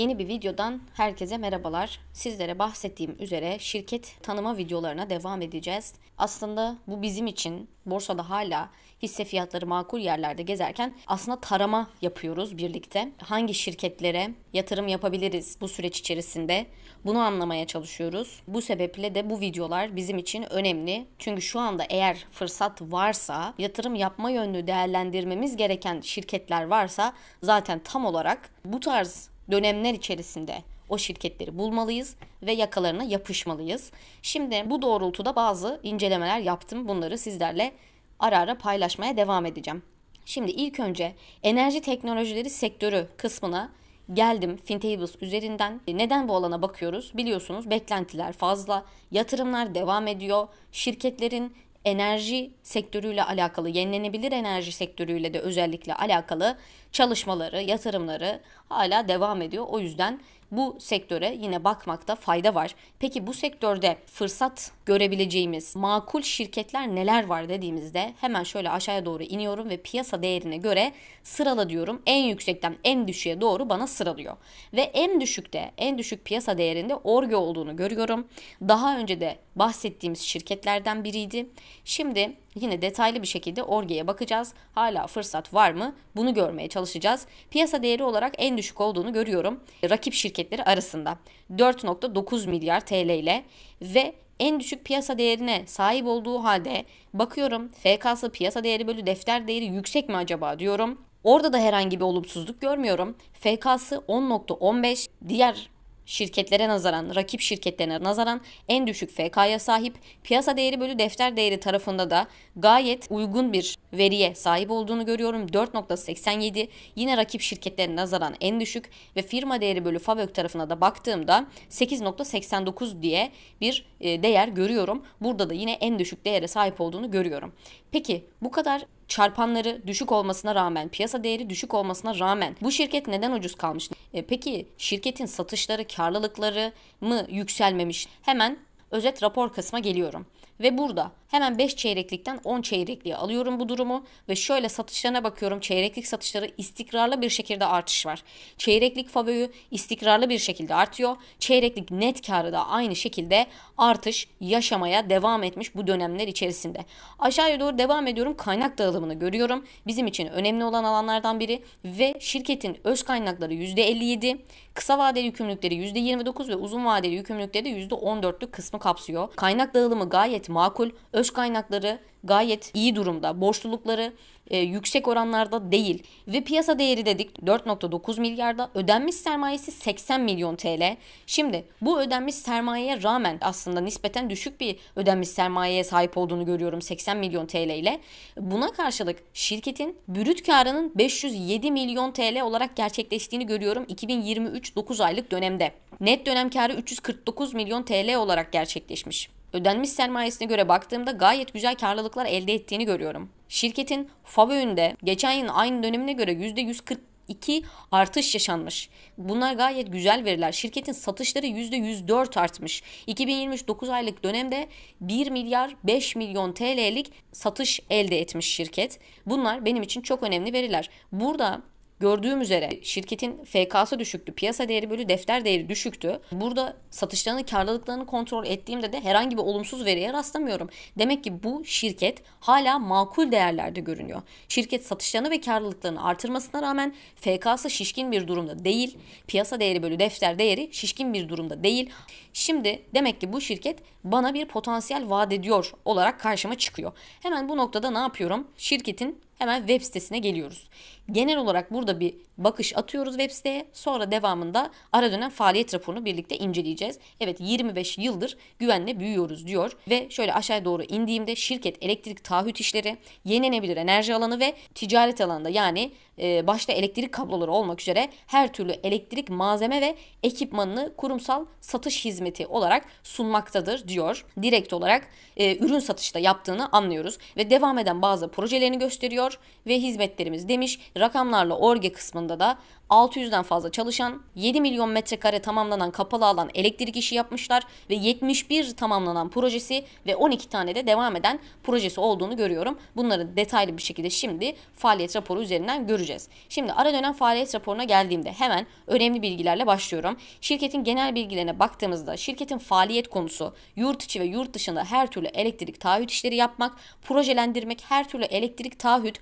Yeni bir videodan herkese merhabalar. Sizlere bahsettiğim üzere şirket tanıma videolarına devam edeceğiz. Aslında bu bizim için borsada hala hisse fiyatları makul yerlerde gezerken aslında tarama yapıyoruz birlikte. Hangi şirketlere yatırım yapabiliriz bu süreç içerisinde? Bunu anlamaya çalışıyoruz. Bu sebeple de bu videolar bizim için önemli. Çünkü şu anda eğer fırsat varsa, yatırım yapma yönlü değerlendirmemiz gereken şirketler varsa zaten tam olarak bu tarz dönemler içerisinde o şirketleri bulmalıyız ve yakalarına yapışmalıyız. Şimdi bu doğrultuda bazı incelemeler yaptım. Bunları sizlerle ara ara paylaşmaya devam edeceğim. Şimdi ilk önce enerji teknolojileri sektörü kısmına geldim Fintables üzerinden. Neden bu alana bakıyoruz? Biliyorsunuz beklentiler fazla, yatırımlar devam ediyor. Şirketlerin enerji sektörüyle alakalı, yenilenebilir enerji sektörüyle de özellikle alakalı çalışmaları, yatırımları hala devam ediyor. O yüzden bu sektöre yine bakmakta fayda var. Peki bu sektörde fırsat görebileceğimiz makul şirketler neler var dediğimizde hemen şöyle aşağıya doğru iniyorum ve piyasa değerine göre sırala diyorum. En yüksekten en düşüğe doğru bana sıralıyor. Ve en düşükte, en düşük piyasa değerinde orgo olduğunu görüyorum. Daha önce de bahsettiğimiz şirketlerden biriydi. Şimdi Yine detaylı bir şekilde orgeye bakacağız. Hala fırsat var mı? Bunu görmeye çalışacağız. Piyasa değeri olarak en düşük olduğunu görüyorum. Rakip şirketleri arasında 4.9 milyar TL ile ve en düşük piyasa değerine sahip olduğu halde bakıyorum FK'sı piyasa değeri bölü defter değeri yüksek mi acaba diyorum. Orada da herhangi bir olumsuzluk görmüyorum. FK'sı 10.15, diğer şirketlere nazaran, rakip şirketlerine nazaran en düşük FK'ya sahip, piyasa değeri bölü defter değeri tarafında da gayet uygun bir veriye sahip olduğunu görüyorum. 4.87 yine rakip şirketlerine nazaran en düşük ve firma değeri bölü FAVÖK tarafına da baktığımda 8.89 diye bir e, değer görüyorum. Burada da yine en düşük değere sahip olduğunu görüyorum. Peki bu kadar çarpanları düşük olmasına rağmen, piyasa değeri düşük olmasına rağmen bu şirket neden ucuz kalmış? E, peki şirketin satışları, karlılıkları mı yükselmemiş? Hemen özet rapor kısma geliyorum. Ve burada Hemen 5 çeyreklikten 10 çeyrekliğe alıyorum bu durumu ve şöyle satışlarına bakıyorum. Çeyreklik satışları istikrarlı bir şekilde artış var. Çeyreklik favöyü istikrarlı bir şekilde artıyor. Çeyreklik net karı da aynı şekilde artış yaşamaya devam etmiş bu dönemler içerisinde. Aşağıya doğru devam ediyorum. Kaynak dağılımını görüyorum. Bizim için önemli olan alanlardan biri ve şirketin öz kaynakları %57, kısa vadeli yükümlülükleri %29 ve uzun vadeli yükümlülükleri de %14'lük kısmı kapsıyor. Kaynak dağılımı gayet makul. Öz kaynakları gayet iyi durumda. Borçlulukları e, yüksek oranlarda değil ve piyasa değeri dedik 4.9 milyarda ödenmiş sermayesi 80 milyon TL. Şimdi bu ödenmiş sermayeye rağmen aslında nispeten düşük bir ödenmiş sermayeye sahip olduğunu görüyorum 80 milyon TL ile. Buna karşılık şirketin brüt karının 507 milyon TL olarak gerçekleştiğini görüyorum 2023 9 aylık dönemde. Net dönem karı 349 milyon TL olarak gerçekleşmiş. Ödenmiş sermayesine göre baktığımda gayet güzel karlılıklar elde ettiğini görüyorum. Şirketin FAVÖ'ünde geçen yılın aynı dönemine göre %140 2 artış yaşanmış. Bunlar gayet güzel veriler. Şirketin satışları %104 artmış. 2023 9 aylık dönemde 1 milyar 5 milyon TL'lik satış elde etmiş şirket. Bunlar benim için çok önemli veriler. Burada Gördüğüm üzere şirketin FK'sı düşüktü. Piyasa değeri bölü defter değeri düşüktü. Burada satışlarını, karlılıklarını kontrol ettiğimde de herhangi bir olumsuz veriye rastlamıyorum. Demek ki bu şirket hala makul değerlerde görünüyor. Şirket satışlarını ve karlılıklarını artırmasına rağmen FK'sı şişkin bir durumda değil. Piyasa değeri bölü defter değeri şişkin bir durumda değil. Şimdi demek ki bu şirket bana bir potansiyel vaat ediyor olarak karşıma çıkıyor. Hemen bu noktada ne yapıyorum? Şirketin Hemen web sitesine geliyoruz. Genel olarak burada bir bakış atıyoruz web siteye. Sonra devamında ara dönem faaliyet raporunu birlikte inceleyeceğiz. Evet 25 yıldır güvenle büyüyoruz diyor ve şöyle aşağıya doğru indiğimde şirket elektrik taahhüt işleri, yenilenebilir enerji alanı ve ticaret alanında yani e, başta elektrik kabloları olmak üzere her türlü elektrik malzeme ve ekipmanını kurumsal satış hizmeti olarak sunmaktadır diyor. Direkt olarak e, ürün satışta yaptığını anlıyoruz ve devam eden bazı projelerini gösteriyor ve hizmetlerimiz demiş rakamlarla orge kısmında yılında da 600'den fazla çalışan, 7 milyon metrekare tamamlanan kapalı alan elektrik işi yapmışlar ve 71 tamamlanan projesi ve 12 tane de devam eden projesi olduğunu görüyorum. Bunları detaylı bir şekilde şimdi faaliyet raporu üzerinden göreceğiz. Şimdi ara dönem faaliyet raporuna geldiğimde hemen önemli bilgilerle başlıyorum. Şirketin genel bilgilerine baktığımızda şirketin faaliyet konusu yurt içi ve yurt dışında her türlü elektrik taahhüt işleri yapmak, projelendirmek, her türlü elektrik taahhüt,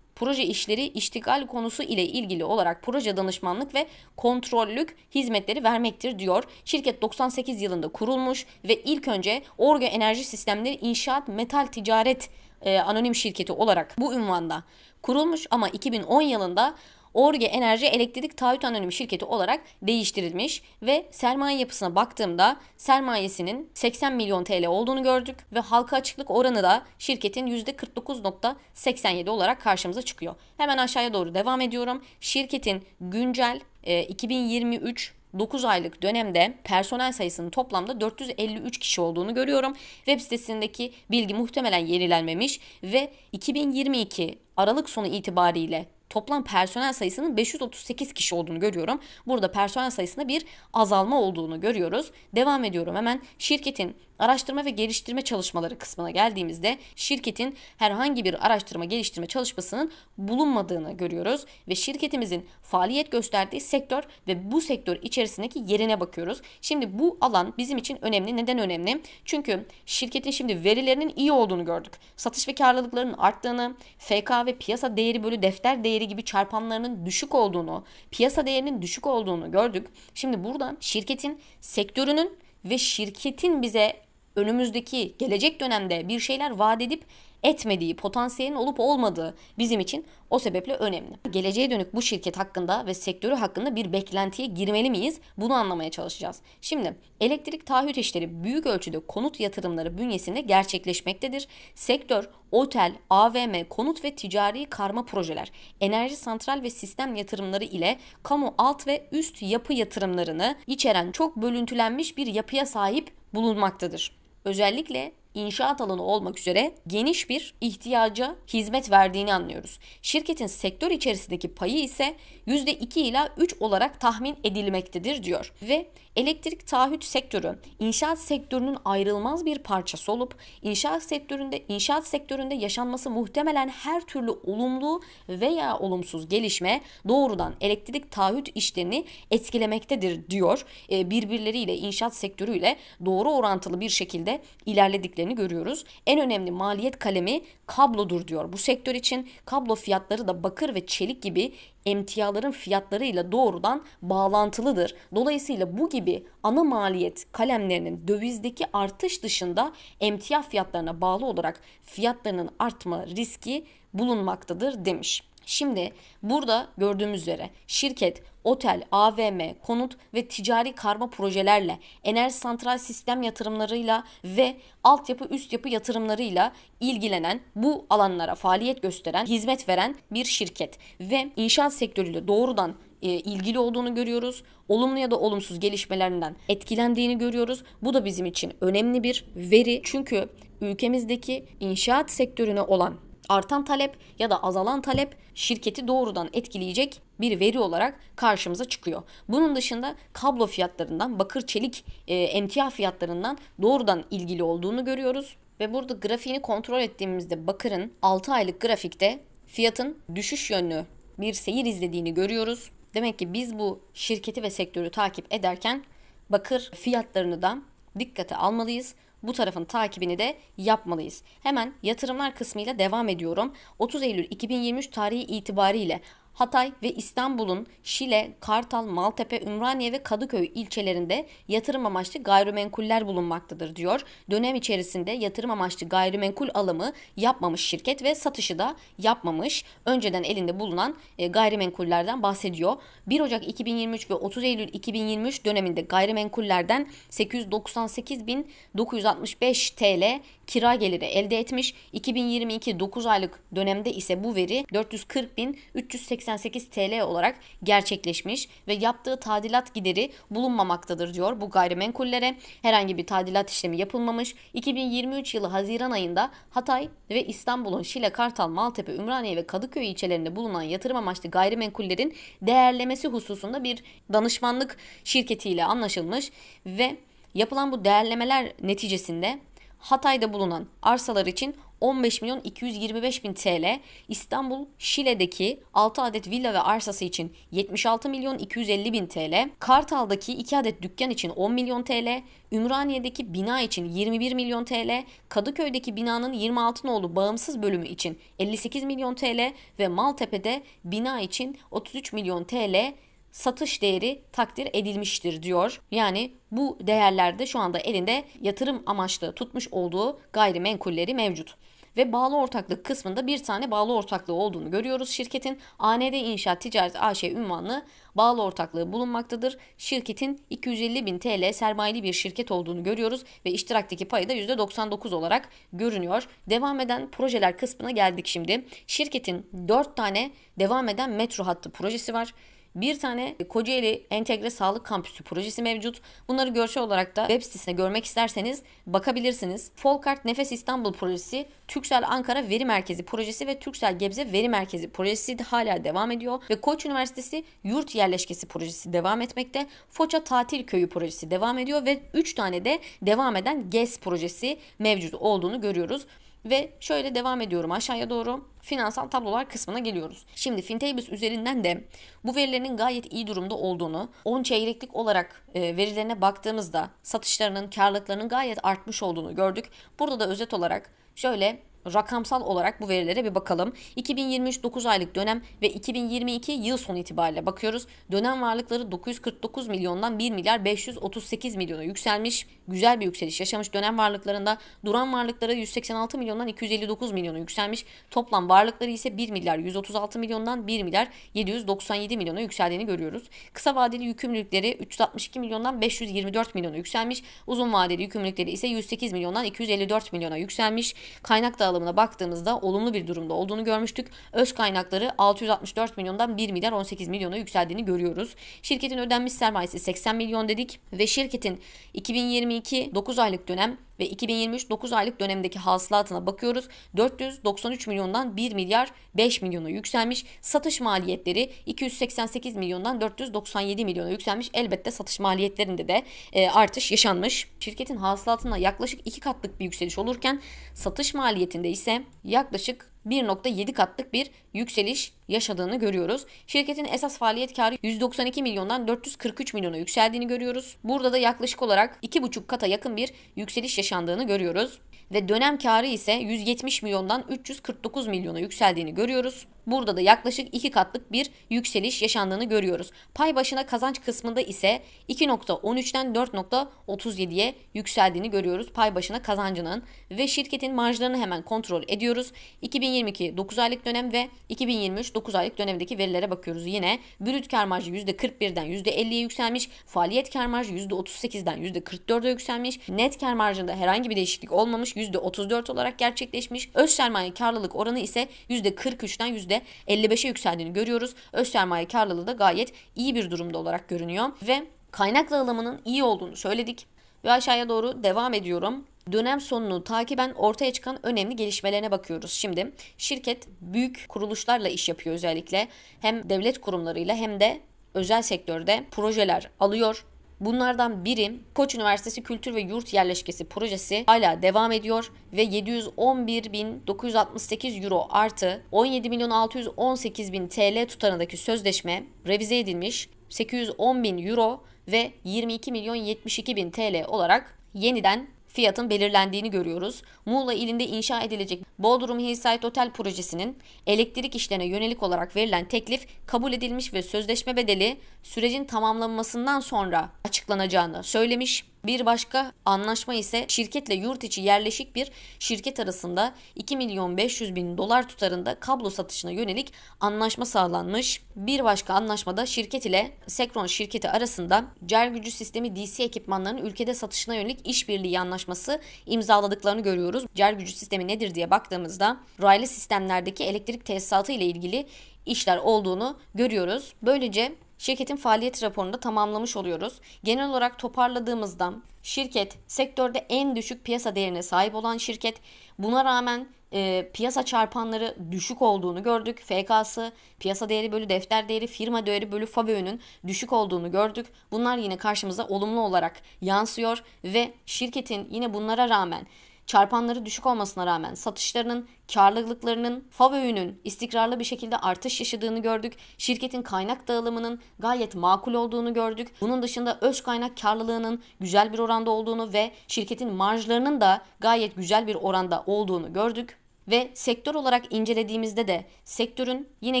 proje işleri iştigal konusu ile ilgili olarak proje danışmanlık ve kontrollük hizmetleri vermektir diyor. Şirket 98 yılında kurulmuş ve ilk önce Orgo Enerji Sistemleri İnşaat Metal Ticaret e, Anonim Şirketi olarak bu ünvanda kurulmuş ama 2010 yılında Orge Enerji Elektrik Taahhüt Anonim Şirketi olarak değiştirilmiş ve sermaye yapısına baktığımda sermayesinin 80 milyon TL olduğunu gördük ve halka açıklık oranı da şirketin %49.87 olarak karşımıza çıkıyor. Hemen aşağıya doğru devam ediyorum. Şirketin güncel e, 2023 9 aylık dönemde personel sayısının toplamda 453 kişi olduğunu görüyorum. Web sitesindeki bilgi muhtemelen yenilenmemiş ve 2022 Aralık sonu itibariyle toplam personel sayısının 538 kişi olduğunu görüyorum. Burada personel sayısında bir azalma olduğunu görüyoruz. Devam ediyorum hemen şirketin Araştırma ve geliştirme çalışmaları kısmına geldiğimizde şirketin herhangi bir araştırma geliştirme çalışmasının bulunmadığını görüyoruz ve şirketimizin faaliyet gösterdiği sektör ve bu sektör içerisindeki yerine bakıyoruz. Şimdi bu alan bizim için önemli. Neden önemli? Çünkü şirketin şimdi verilerinin iyi olduğunu gördük. Satış ve karlılıklarının arttığını, FK ve piyasa değeri bölü defter değeri gibi çarpanlarının düşük olduğunu, piyasa değerinin düşük olduğunu gördük. Şimdi buradan şirketin sektörünün ve şirketin bize önümüzdeki gelecek dönemde bir şeyler vaat edip etmediği, potansiyelin olup olmadığı bizim için o sebeple önemli. Geleceğe dönük bu şirket hakkında ve sektörü hakkında bir beklentiye girmeli miyiz? Bunu anlamaya çalışacağız. Şimdi elektrik taahhüt işleri büyük ölçüde konut yatırımları bünyesinde gerçekleşmektedir. Sektör, otel, AVM, konut ve ticari karma projeler, enerji santral ve sistem yatırımları ile kamu alt ve üst yapı yatırımlarını içeren çok bölüntülenmiş bir yapıya sahip bulunmaktadır. Özellikle inşaat alanı olmak üzere geniş bir ihtiyaca hizmet verdiğini anlıyoruz. Şirketin sektör içerisindeki payı ise %2 ila 3 olarak tahmin edilmektedir diyor. Ve elektrik taahhüt sektörü inşaat sektörünün ayrılmaz bir parçası olup inşaat sektöründe inşaat sektöründe yaşanması muhtemelen her türlü olumlu veya olumsuz gelişme doğrudan elektrik taahhüt işlerini etkilemektedir diyor. E, birbirleriyle inşaat sektörüyle doğru orantılı bir şekilde ilerledikleri ettiklerini görüyoruz. En önemli maliyet kalemi kablodur diyor. Bu sektör için kablo fiyatları da bakır ve çelik gibi emtiaların fiyatlarıyla doğrudan bağlantılıdır. Dolayısıyla bu gibi ana maliyet kalemlerinin dövizdeki artış dışında emtia fiyatlarına bağlı olarak fiyatlarının artma riski bulunmaktadır demiş. Şimdi burada gördüğümüz üzere şirket, otel, AVM, konut ve ticari karma projelerle, enerji santral sistem yatırımlarıyla ve altyapı üst yapı yatırımlarıyla ilgilenen, bu alanlara faaliyet gösteren, hizmet veren bir şirket ve inşaat sektörüyle doğrudan e, ilgili olduğunu görüyoruz. Olumlu ya da olumsuz gelişmelerinden etkilendiğini görüyoruz. Bu da bizim için önemli bir veri. Çünkü ülkemizdeki inşaat sektörüne olan artan talep ya da azalan talep şirketi doğrudan etkileyecek bir veri olarak karşımıza çıkıyor. Bunun dışında kablo fiyatlarından, bakır çelik e, emtia fiyatlarından doğrudan ilgili olduğunu görüyoruz. Ve burada grafiğini kontrol ettiğimizde bakırın 6 aylık grafikte fiyatın düşüş yönlü bir seyir izlediğini görüyoruz. Demek ki biz bu şirketi ve sektörü takip ederken bakır fiyatlarını da dikkate almalıyız bu tarafın takibini de yapmalıyız. Hemen yatırımlar kısmıyla devam ediyorum. 30 Eylül 2023 tarihi itibariyle Hatay ve İstanbul'un Şile, Kartal, Maltepe, Ümraniye ve Kadıköy ilçelerinde yatırım amaçlı gayrimenkuller bulunmaktadır diyor. Dönem içerisinde yatırım amaçlı gayrimenkul alımı yapmamış şirket ve satışı da yapmamış. Önceden elinde bulunan e, gayrimenkullerden bahsediyor. 1 Ocak 2023 ve 30 Eylül 2023 döneminde gayrimenkullerden 898.965 TL kira geliri elde etmiş. 2022 9 aylık dönemde ise bu veri 440.380 88 TL olarak gerçekleşmiş ve yaptığı tadilat gideri bulunmamaktadır diyor bu gayrimenkullere. Herhangi bir tadilat işlemi yapılmamış. 2023 yılı Haziran ayında Hatay ve İstanbul'un Şile, Kartal, Maltepe, Ümraniye ve Kadıköy ilçelerinde bulunan yatırım amaçlı gayrimenkullerin değerlemesi hususunda bir danışmanlık şirketiyle anlaşılmış ve yapılan bu değerlemeler neticesinde Hatay'da bulunan arsalar için 15 milyon 225 bin TL, İstanbul Şile'deki 6 adet villa ve arsası için 76 milyon 250 bin TL, Kartal'daki 2 adet dükkan için 10 milyon TL, Ümraniye'deki bina için 21 milyon TL, Kadıköy'deki binanın 26 nolu bağımsız bölümü için 58 milyon TL ve Maltepe'de bina için 33 milyon TL satış değeri takdir edilmiştir diyor. Yani bu değerlerde şu anda elinde yatırım amaçlı tutmuş olduğu gayrimenkulleri mevcut ve bağlı ortaklık kısmında bir tane bağlı ortaklığı olduğunu görüyoruz. Şirketin AND İnşaat Ticaret AŞ ünvanlı bağlı ortaklığı bulunmaktadır. Şirketin 250 bin TL sermayeli bir şirket olduğunu görüyoruz ve iştiraktaki payı da %99 olarak görünüyor. Devam eden projeler kısmına geldik şimdi. Şirketin 4 tane devam eden metro hattı projesi var. Bir tane Kocaeli Entegre Sağlık Kampüsü projesi mevcut. Bunları görsel olarak da web sitesine görmek isterseniz bakabilirsiniz. Folkart Nefes İstanbul projesi, Türksel Ankara Veri Merkezi projesi ve Türksel Gebze Veri Merkezi projesi de hala devam ediyor. Ve Koç Üniversitesi Yurt Yerleşkesi projesi devam etmekte. Foça Tatil Köyü projesi devam ediyor ve 3 tane de devam eden GES projesi mevcut olduğunu görüyoruz. Ve şöyle devam ediyorum aşağıya doğru finansal tablolar kısmına geliyoruz. Şimdi Fintabis üzerinden de bu verilerin gayet iyi durumda olduğunu, 10 çeyreklik olarak e, verilerine baktığımızda satışlarının, karlılıklarının gayet artmış olduğunu gördük. Burada da özet olarak şöyle rakamsal olarak bu verilere bir bakalım. 2023 9 aylık dönem ve 2022 yıl sonu itibariyle bakıyoruz. Dönem varlıkları 949 milyondan 1 milyar 538 milyona yükselmiş. Güzel bir yükseliş yaşamış dönem varlıklarında. Duran varlıkları 186 milyondan 259 milyona yükselmiş. Toplam varlıkları ise 1 milyar 136 milyondan 1 milyar 797 milyona yükseldiğini görüyoruz. Kısa vadeli yükümlülükleri 362 milyondan 524 milyona yükselmiş. Uzun vadeli yükümlülükleri ise 108 milyondan 254 milyona yükselmiş. Kaynak da dağılımına baktığımızda olumlu bir durumda olduğunu görmüştük. Öz kaynakları 664 milyondan 1 milyar 18 milyona yükseldiğini görüyoruz. Şirketin ödenmiş sermayesi 80 milyon dedik ve şirketin 2022 9 aylık dönem ve 2023 9 aylık dönemdeki hasılatına bakıyoruz. 493 milyondan 1 milyar 5 milyona yükselmiş. Satış maliyetleri 288 milyondan 497 milyona yükselmiş. Elbette satış maliyetlerinde de e, artış yaşanmış. Şirketin hasılatına yaklaşık 2 katlık bir yükseliş olurken satış maliyetinde ise yaklaşık 1.7 katlık bir yükseliş yaşadığını görüyoruz. Şirketin esas faaliyet karı 192 milyondan 443 milyona yükseldiğini görüyoruz. Burada da yaklaşık olarak 2,5 kata yakın bir yükseliş yaşandığını görüyoruz ve dönem karı ise 170 milyondan 349 milyona yükseldiğini görüyoruz. Burada da yaklaşık 2 katlık bir yükseliş yaşandığını görüyoruz. Pay başına kazanç kısmında ise 2.13'ten 4.37'ye yükseldiğini görüyoruz pay başına kazancının ve şirketin marjlarını hemen kontrol ediyoruz. 2022 9 aylık dönem ve 2023 9 aylık dönemdeki verilere bakıyoruz. Yine brüt kar marjı %41'den %50'ye yükselmiş, faaliyet kar marjı %38'den %44'e yükselmiş, net kar marjında herhangi bir değişiklik olmamış %34 olarak gerçekleşmiş, öz sermaye karlılık oranı ise %43'den 55'e yükseldiğini görüyoruz. Öz sermaye karlılığı da gayet iyi bir durumda olarak görünüyor ve kaynak dağılımının iyi olduğunu söyledik. Ve aşağıya doğru devam ediyorum dönem sonunu takiben ortaya çıkan önemli gelişmelerine bakıyoruz. Şimdi şirket büyük kuruluşlarla iş yapıyor özellikle. Hem devlet kurumlarıyla hem de özel sektörde projeler alıyor Bunlardan biri Koç Üniversitesi Kültür ve Yurt Yerleşkesi projesi hala devam ediyor ve 711.968 euro artı 17.618.000 TL tutarındaki sözleşme revize edilmiş 810.000 euro ve 22.072.000 TL olarak yeniden fiyatın belirlendiğini görüyoruz. Muğla ilinde inşa edilecek Bodrum Hillside Otel projesinin elektrik işlerine yönelik olarak verilen teklif kabul edilmiş ve sözleşme bedeli sürecin tamamlanmasından sonra açıklanacağını söylemiş. Bir başka anlaşma ise şirketle yurt içi yerleşik bir şirket arasında 2 milyon 500 bin dolar tutarında kablo satışına yönelik anlaşma sağlanmış. Bir başka anlaşmada şirket ile Sekron şirketi arasında cer gücü sistemi DC ekipmanlarının ülkede satışına yönelik işbirliği anlaşması imzaladıklarını görüyoruz. Cer gücü sistemi nedir diye baktığımızda raylı sistemlerdeki elektrik tesisatı ile ilgili işler olduğunu görüyoruz. Böylece şirketin faaliyet raporunu da tamamlamış oluyoruz. Genel olarak toparladığımızda şirket sektörde en düşük piyasa değerine sahip olan şirket. Buna rağmen e, piyasa çarpanları düşük olduğunu gördük. FK'sı, piyasa değeri bölü defter değeri, firma değeri bölü FABÖ'nün düşük olduğunu gördük. Bunlar yine karşımıza olumlu olarak yansıyor ve şirketin yine bunlara rağmen çarpanları düşük olmasına rağmen satışlarının, karlılıklarının, FAVÖ'nün istikrarlı bir şekilde artış yaşadığını gördük. Şirketin kaynak dağılımının gayet makul olduğunu gördük. Bunun dışında öz kaynak karlılığının güzel bir oranda olduğunu ve şirketin marjlarının da gayet güzel bir oranda olduğunu gördük ve sektör olarak incelediğimizde de sektörün yine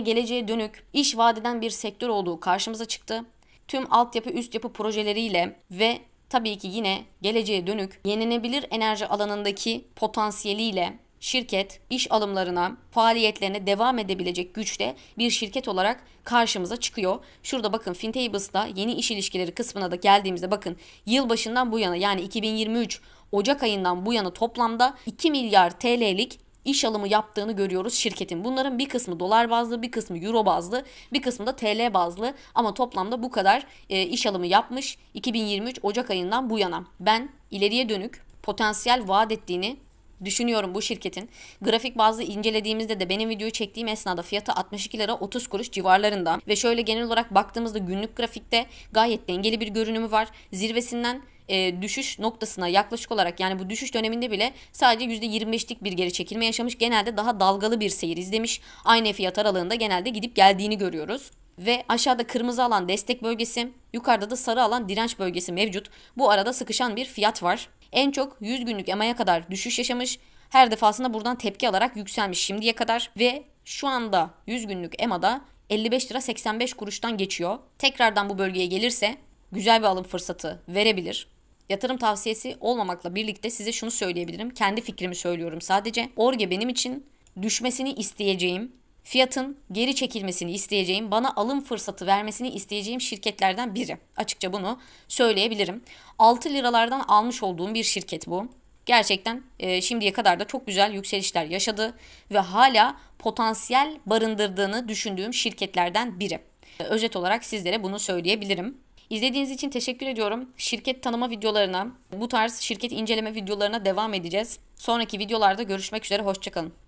geleceğe dönük iş vadeden bir sektör olduğu karşımıza çıktı. Tüm altyapı üst yapı projeleriyle ve tabii ki yine geleceğe dönük yenilenebilir enerji alanındaki potansiyeliyle şirket iş alımlarına, faaliyetlerine devam edebilecek güçte bir şirket olarak karşımıza çıkıyor. Şurada bakın Fintables'da yeni iş ilişkileri kısmına da geldiğimizde bakın yılbaşından bu yana yani 2023 Ocak ayından bu yana toplamda 2 milyar TL'lik iş alımı yaptığını görüyoruz şirketin. Bunların bir kısmı dolar bazlı, bir kısmı euro bazlı, bir kısmı da TL bazlı ama toplamda bu kadar e, iş alımı yapmış 2023 Ocak ayından bu yana. Ben ileriye dönük potansiyel vaat ettiğini düşünüyorum bu şirketin. Grafik bazlı incelediğimizde de benim videoyu çektiğim esnada fiyatı 62 lira 30 kuruş civarlarında ve şöyle genel olarak baktığımızda günlük grafikte gayet dengeli bir görünümü var. Zirvesinden e, düşüş noktasına yaklaşık olarak yani bu düşüş döneminde bile sadece %25'lik bir geri çekilme yaşamış. Genelde daha dalgalı bir seyir izlemiş. Aynı fiyat aralığında genelde gidip geldiğini görüyoruz ve aşağıda kırmızı alan destek bölgesi, yukarıda da sarı alan direnç bölgesi mevcut. Bu arada sıkışan bir fiyat var. En çok 100 günlük EMA'ya kadar düşüş yaşamış. Her defasında buradan tepki alarak yükselmiş şimdiye kadar ve şu anda 100 günlük EMA'da 55 lira 85 kuruştan geçiyor. Tekrardan bu bölgeye gelirse güzel bir alım fırsatı verebilir. Yatırım tavsiyesi olmamakla birlikte size şunu söyleyebilirim. Kendi fikrimi söylüyorum sadece. Orge benim için düşmesini isteyeceğim, fiyatın geri çekilmesini isteyeceğim, bana alım fırsatı vermesini isteyeceğim şirketlerden biri. Açıkça bunu söyleyebilirim. 6 liralardan almış olduğum bir şirket bu. Gerçekten e, şimdiye kadar da çok güzel yükselişler yaşadı ve hala potansiyel barındırdığını düşündüğüm şirketlerden biri. Özet olarak sizlere bunu söyleyebilirim. İzlediğiniz için teşekkür ediyorum. Şirket tanıma videolarına, bu tarz şirket inceleme videolarına devam edeceğiz. Sonraki videolarda görüşmek üzere, hoşçakalın.